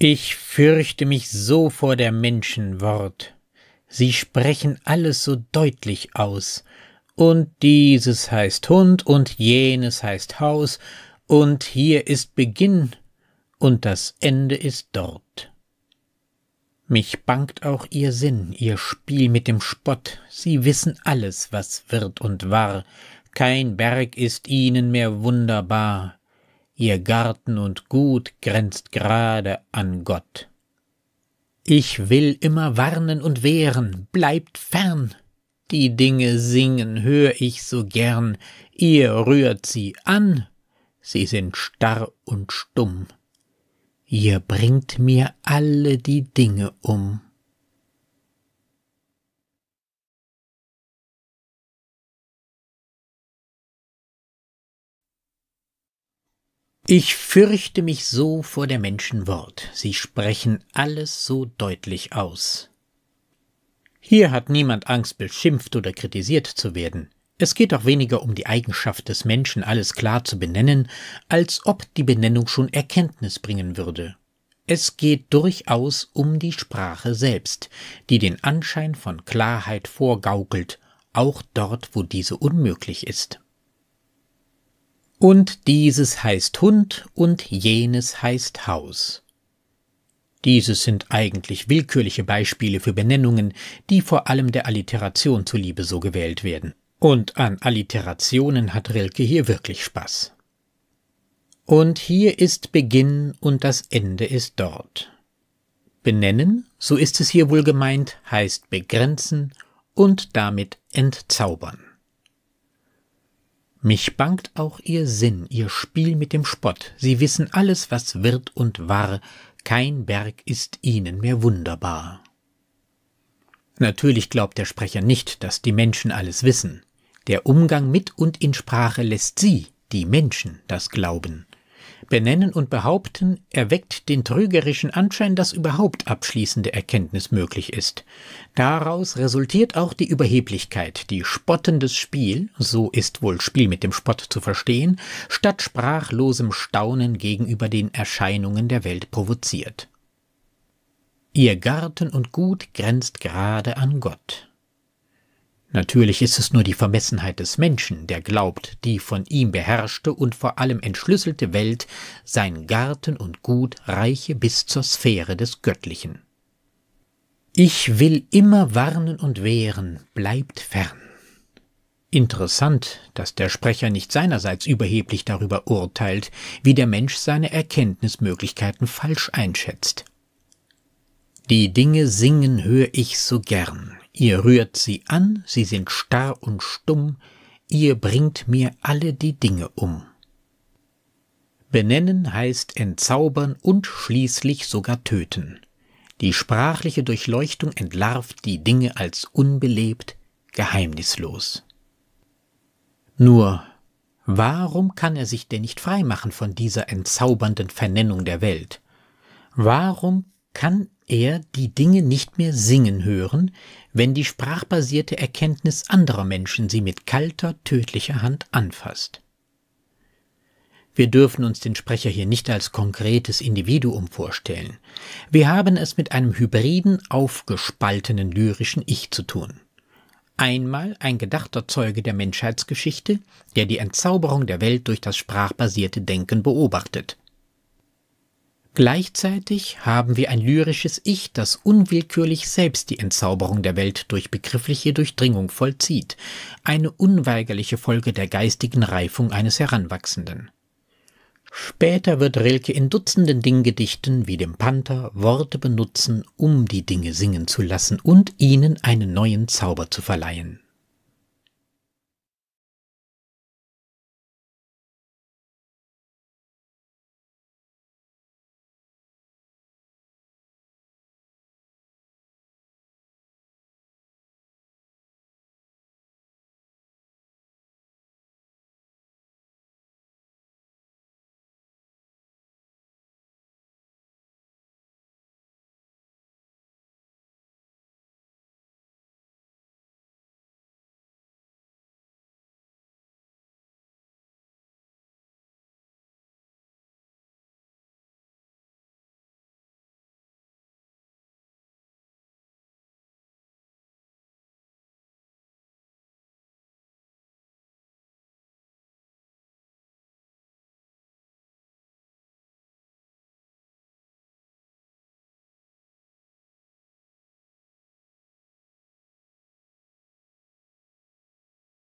Ich fürchte mich so vor der Menschenwort. Sie sprechen alles so deutlich aus. Und dieses heißt Hund und jenes heißt Haus und hier ist Beginn und das Ende ist dort. Mich bangt auch ihr Sinn, ihr Spiel mit dem Spott, sie wissen alles, was wird und war, kein Berg ist ihnen mehr wunderbar, ihr Garten und Gut grenzt gerade an Gott. Ich will immer warnen und wehren, bleibt fern. Die Dinge singen, hör ich so gern, ihr rührt sie an, sie sind starr und stumm. Ihr bringt mir alle die Dinge um. Ich fürchte mich so vor der Menschen Wort, sie sprechen alles so deutlich aus. Hier hat niemand Angst, beschimpft oder kritisiert zu werden. Es geht auch weniger um die Eigenschaft des Menschen, alles klar zu benennen, als ob die Benennung schon Erkenntnis bringen würde. Es geht durchaus um die Sprache selbst, die den Anschein von Klarheit vorgaukelt, auch dort, wo diese unmöglich ist. Und dieses heißt Hund und jenes heißt Haus. Dieses sind eigentlich willkürliche Beispiele für Benennungen, die vor allem der Alliteration zuliebe so gewählt werden. Und an Alliterationen hat Rilke hier wirklich Spaß. Und hier ist Beginn und das Ende ist dort. Benennen, so ist es hier wohl gemeint, heißt begrenzen und damit entzaubern. Mich bangt auch ihr Sinn, ihr Spiel mit dem Spott. Sie wissen alles, was wird und war. Kein Berg ist ihnen mehr wunderbar. Natürlich glaubt der Sprecher nicht, dass die Menschen alles wissen. Der Umgang mit und in Sprache lässt sie, die Menschen, das glauben benennen und behaupten, erweckt den trügerischen Anschein, dass überhaupt abschließende Erkenntnis möglich ist. Daraus resultiert auch die Überheblichkeit, die spottendes Spiel, so ist wohl Spiel mit dem Spott zu verstehen, statt sprachlosem Staunen gegenüber den Erscheinungen der Welt provoziert. Ihr Garten und Gut grenzt gerade an Gott. Natürlich ist es nur die Vermessenheit des Menschen, der glaubt, die von ihm beherrschte und vor allem entschlüsselte Welt, sein Garten und Gut reiche bis zur Sphäre des Göttlichen. Ich will immer warnen und wehren, bleibt fern. Interessant, dass der Sprecher nicht seinerseits überheblich darüber urteilt, wie der Mensch seine Erkenntnismöglichkeiten falsch einschätzt. Die Dinge singen höre ich so gern, Ihr rührt sie an, sie sind starr und stumm, ihr bringt mir alle die Dinge um. Benennen heißt entzaubern und schließlich sogar töten. Die sprachliche Durchleuchtung entlarvt die Dinge als unbelebt, geheimnislos. Nur, warum kann er sich denn nicht freimachen von dieser entzaubernden Vernennung der Welt? Warum kann er die Dinge nicht mehr singen hören, wenn die sprachbasierte Erkenntnis anderer Menschen sie mit kalter, tödlicher Hand anfasst. Wir dürfen uns den Sprecher hier nicht als konkretes Individuum vorstellen. Wir haben es mit einem hybriden, aufgespaltenen lyrischen Ich zu tun. Einmal ein gedachter Zeuge der Menschheitsgeschichte, der die Entzauberung der Welt durch das sprachbasierte Denken beobachtet. Gleichzeitig haben wir ein lyrisches Ich, das unwillkürlich selbst die Entzauberung der Welt durch begriffliche Durchdringung vollzieht, eine unweigerliche Folge der geistigen Reifung eines Heranwachsenden. Später wird Rilke in dutzenden Dinggedichten wie dem Panther Worte benutzen, um die Dinge singen zu lassen und ihnen einen neuen Zauber zu verleihen.